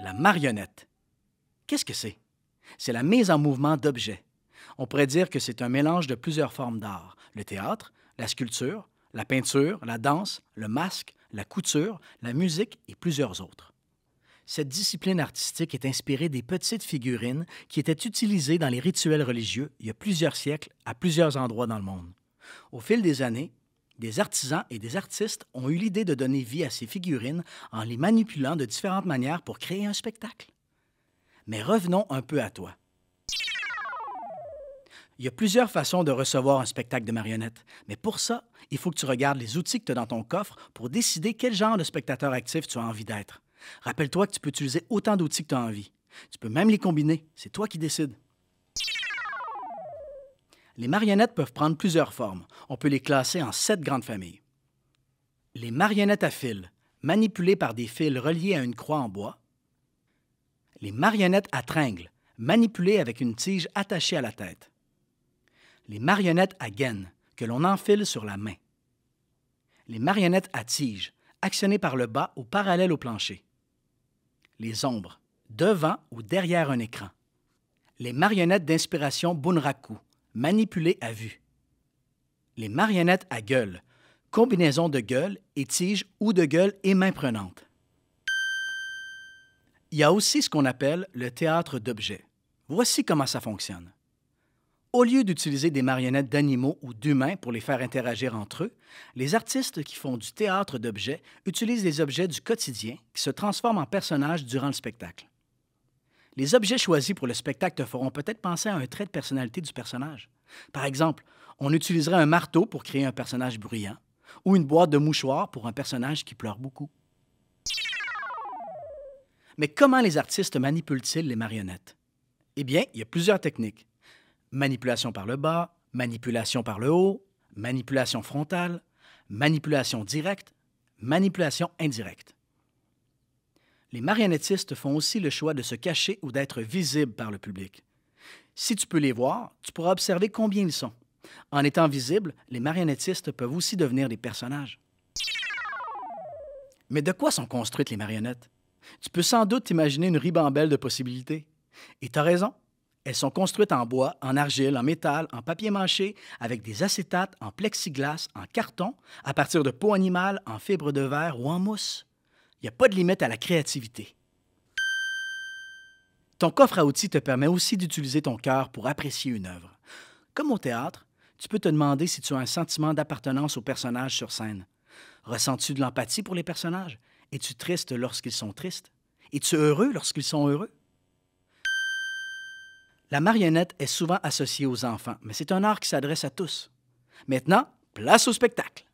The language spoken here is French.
la marionnette. Qu'est-ce que c'est? C'est la mise en mouvement d'objets. On pourrait dire que c'est un mélange de plusieurs formes d'art, le théâtre, la sculpture, la peinture, la danse, le masque, la couture, la musique et plusieurs autres. Cette discipline artistique est inspirée des petites figurines qui étaient utilisées dans les rituels religieux il y a plusieurs siècles à plusieurs endroits dans le monde. Au fil des années, des artisans et des artistes ont eu l'idée de donner vie à ces figurines en les manipulant de différentes manières pour créer un spectacle. Mais revenons un peu à toi. Il y a plusieurs façons de recevoir un spectacle de marionnettes, mais pour ça, il faut que tu regardes les outils que tu as dans ton coffre pour décider quel genre de spectateur actif tu as envie d'être. Rappelle-toi que tu peux utiliser autant d'outils que tu as envie. Tu peux même les combiner, c'est toi qui décides. Les marionnettes peuvent prendre plusieurs formes. On peut les classer en sept grandes familles. Les marionnettes à fil, manipulées par des fils reliés à une croix en bois. Les marionnettes à tringles, manipulées avec une tige attachée à la tête. Les marionnettes à gaines, que l'on enfile sur la main. Les marionnettes à tige, actionnées par le bas ou parallèle au plancher. Les ombres, devant ou derrière un écran. Les marionnettes d'inspiration Bunraku, manipulées à vue. Les marionnettes à gueule, combinaison de gueule et tiges ou de gueule et mains prenantes. Il y a aussi ce qu'on appelle le théâtre d'objets. Voici comment ça fonctionne. Au lieu d'utiliser des marionnettes d'animaux ou d'humains pour les faire interagir entre eux, les artistes qui font du théâtre d'objets utilisent des objets du quotidien qui se transforment en personnages durant le spectacle les objets choisis pour le spectacle feront peut-être penser à un trait de personnalité du personnage. Par exemple, on utiliserait un marteau pour créer un personnage bruyant ou une boîte de mouchoirs pour un personnage qui pleure beaucoup. Mais comment les artistes manipulent-ils les marionnettes? Eh bien, il y a plusieurs techniques. Manipulation par le bas, manipulation par le haut, manipulation frontale, manipulation directe, manipulation indirecte les marionnettistes font aussi le choix de se cacher ou d'être visibles par le public. Si tu peux les voir, tu pourras observer combien ils sont. En étant visibles, les marionnettistes peuvent aussi devenir des personnages. Mais de quoi sont construites les marionnettes? Tu peux sans doute imaginer une ribambelle de possibilités. Et t'as raison. Elles sont construites en bois, en argile, en métal, en papier mâché, avec des acétates, en plexiglas, en carton, à partir de peau animale, en fibres de verre ou en mousse. Il n'y a pas de limite à la créativité. Ton coffre à outils te permet aussi d'utiliser ton cœur pour apprécier une œuvre. Comme au théâtre, tu peux te demander si tu as un sentiment d'appartenance aux personnages sur scène. Ressens-tu de l'empathie pour les personnages? Es-tu triste lorsqu'ils sont tristes? Es-tu heureux lorsqu'ils sont heureux? La marionnette est souvent associée aux enfants, mais c'est un art qui s'adresse à tous. Maintenant, place au spectacle.